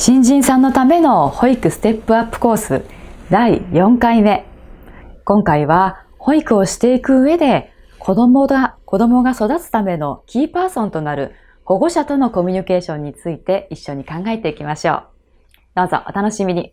新人さんのための保育ステップアップコース第4回目。今回は保育をしていく上で子供が、子供が育つためのキーパーソンとなる保護者とのコミュニケーションについて一緒に考えていきましょう。どうぞお楽しみに。